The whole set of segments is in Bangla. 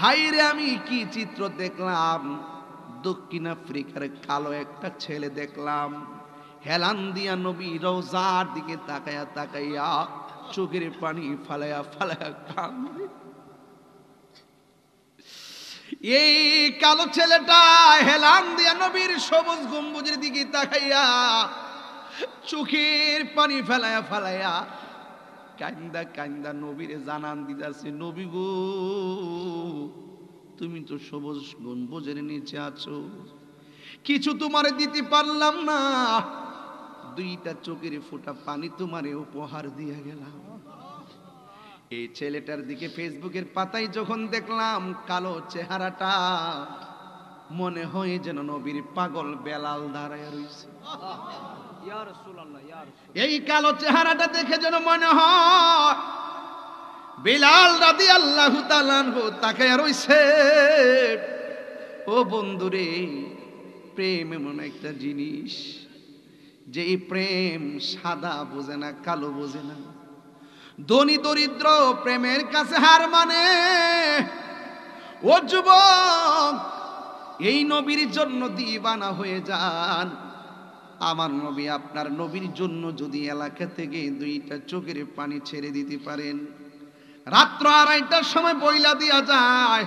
হাইরে আমি কি চিত্র দেখলাম দক্ষিণ আফ্রিকার কালো একটা ছেলে দেখলাম হেলান দিয়া নবী রোজার দিকে তাকাইয়া তাকাইয়া চোখের পানি ফালাইয়া ফালায়া কান এই কালো ছেলেটা হেলান দিয়া নবীর সবুজ গম্বুজের দিকে তাকাইয়া চোখের পানি ফেলায়া ফেলাইয়া কান্দা কান্দা নবীরে জানান দিদাছে নবী গো তুমি তো সবুজ গম্বুজের নিচে আছো কিছু তোমারে দিতে পারলাম না দুইটা চোখের ফোঁটা পানি তোমারে উপহার দিয়ে গেলাম এই ছেলেটার দিকে ফেসবুকের পাতায় যখন দেখলাম কালো চেহারাটা মনে হয় যেন নবীর পাগল বেলাল দাঁড়ায় রয়েছে এই কালো চেহারাটা দেখে যেন মনে হয় বিলাল রাদি আল্লাহ তাকে রয়েছে ও বন্ধুরে প্রেম এমন একটা জিনিস যে প্রেম সাদা বোঝে না কালো বোঝে না ধনী দরিদ্র প্রেমের কাছে হার মানে ও যুবক এই নবীর জন্য দিবানা হয়ে যান আমার নবী আপনার নবীর জন্য যদি এলাকা থেকে দুইটা চোখের পানি ছেড়ে দিতে পারেন রাত্র আড়াইটার সময় বইলা দিয়া যায়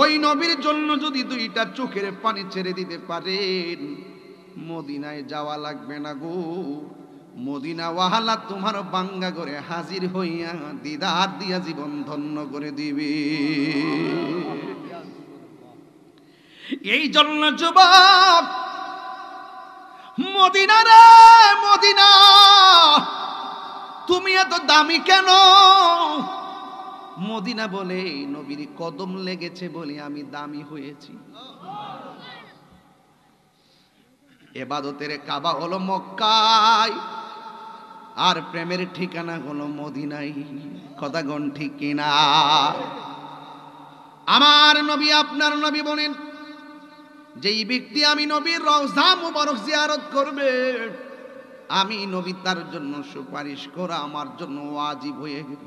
ওই নবীর জন্য যদি দুইটা চোখের পানি ছেড়ে দিতে পারেন মদিনায় যাওয়া লাগবে না গো মদিনা ওয়াহালা তোমার বাঙ্গা করে হাজির হইয়া দিদার দিয়া জীবন ধন্য করে দিবে এই জন্য যুবক মদিনা রে মদিনা তুমি এত দামি কেন মদিনা বলে নবীর কদম লেগেছে বলে আমি দামি হয়েছি এবাদতের কাবা হলো মক্কায় আর প্রেমের ঠিকানা হলো মদিনাই কথাগণ ঠিক কিনা আমার নবী আপনার নবী বলেন যেই ব্যক্তি আমি নবীর রওজা মুবারক জিয়ারত করবে আমি নবী তার জন্য সুপারিশ করা আমার জন্য ওয়াজিব হয়ে গেল